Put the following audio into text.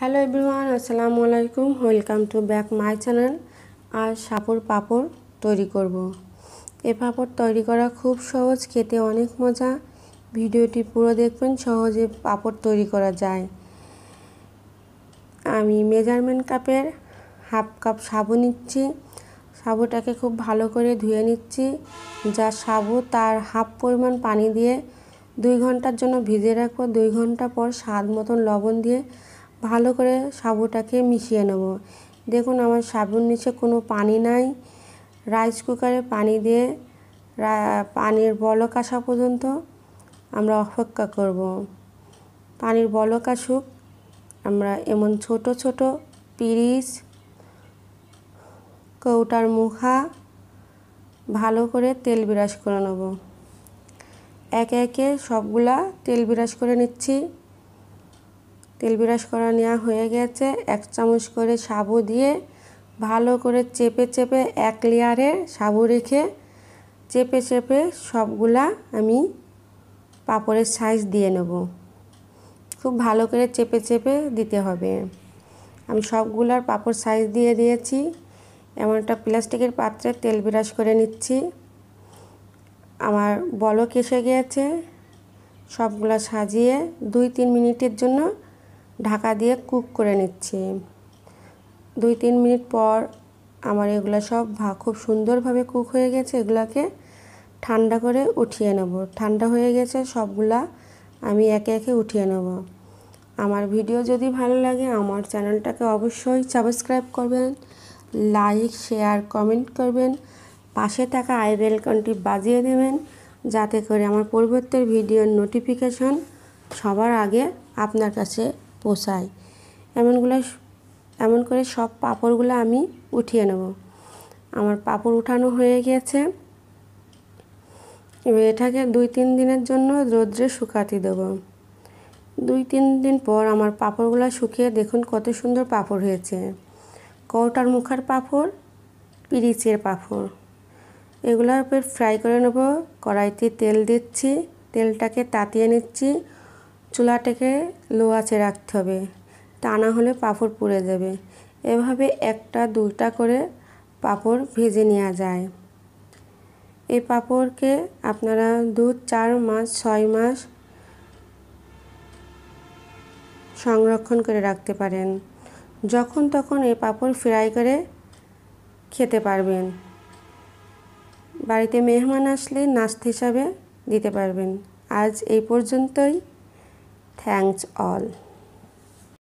Hello everyone আসসালামু আলাইকুম welcome to back my channel আর সাপুর পাপড় তৈরি করব। এ পাপড় তৈরি করা খুব সহজ খেতে অনেক মজা ভিডিওটি পুরো দেখবেন সহজে পাপড় তৈরি করা যায় আমি মেজারমেন্ট কাপের হাফ কাপ সাবু নিচ্ছি সাবুটাকে খুব ভালো করে ধুয়ে নিচ্ছি যা সাবু তার হাফ পরিমাণ পানি দিয়ে দুই ঘন্টার জন্য ভিজে রাখবো দুই ঘন্টা পর স্বাদ মতন লবণ দিয়ে ভালো করে সাবুটাকে মিশিয়ে নেব দেখুন আমার সাবুর নিচে কোনো পানি নাই রাইস কুকারে পানি দিয়ে পানির বলক আসা পর্যন্ত আমরা অপেক্ষা করব পানির বলক আসুক আমরা এমন ছোট ছোট পিরিচ কৌটার মুখা ভালো করে তেল বিরাস করে নেব একে একে সবগুলা তেল বিরাস করে নিচ্ছি তেল বিরাস করা নেওয়া হয়ে গেছে এক চামচ করে সাবু দিয়ে ভালো করে চেপে চেপে এক লেয়ারে সাবু রেখে চেপে চেপে সবগুলা আমি পাপড়ের সাইজ দিয়ে নেব খুব ভালো করে চেপে চেপে দিতে হবে আমি সবগুলার পাপড় সাইজ দিয়ে দিয়েছি এমন একটা প্লাস্টিকের পাত্রে তেল বিরাস করে নিচ্ছি আমার বলক এসে গিয়েছে সবগুলা সাজিয়ে দুই তিন মিনিটের জন্য ঢাকা দিয়ে কুক করে নিচ্ছি দুই তিন মিনিট পর আমার এগুলো সব ভা খুব সুন্দরভাবে কুক হয়ে গেছে এগুলাকে ঠান্ডা করে উঠিয়ে নেব ঠান্ডা হয়ে গেছে সবগুলা আমি একে একে উঠিয়ে নেব আমার ভিডিও যদি ভালো লাগে আমার চ্যানেলটাকে অবশ্যই সাবস্ক্রাইব করবেন লাইক শেয়ার কমেন্ট করবেন পাশে থাকা আই বেলকনটি বাজিয়ে দেবেন যাতে করে আমার পরিবর্তের ভিডিওর নোটিফিকেশন সবার আগে আপনার কাছে পোষায় এমনগুলো এমন করে সব পাঁপড়গুলো আমি উঠিয়ে নেব আমার পাঁপড় উঠানো হয়ে গেছে এবার এটাকে দুই তিন দিনের জন্য রোদ্রে শুকাতে দেবো দুই তিন দিন পর আমার পাঁপড়গুলো শুকিয়ে দেখুন কত সুন্দর পাঁপড় হয়েছে কৌটার মুখার পাপড় পিরিচের পাঁপড় এগুলোর উপর ফ্রাই করে নেব কড়াইতে তেল দিচ্ছি তেলটাকে তাতিয়ে নিচ্ছি চুলাটাকে লো আঁচে রাখতে হবে টানা হলে পাঁপড় পুড়ে যাবে এভাবে একটা দুটা করে পাঁপড় ভেজে নেওয়া যায় এই পাঁপড়কে আপনারা দু চার মাস ছয় মাস সংরক্ষণ করে রাখতে পারেন যখন তখন এই পাঁপড় ফ্রাই করে খেতে পারবেন বাড়িতে মেহমান আসলে নাস্তা হিসাবে দিতে পারবেন আজ এই পর্যন্তই Thanks all.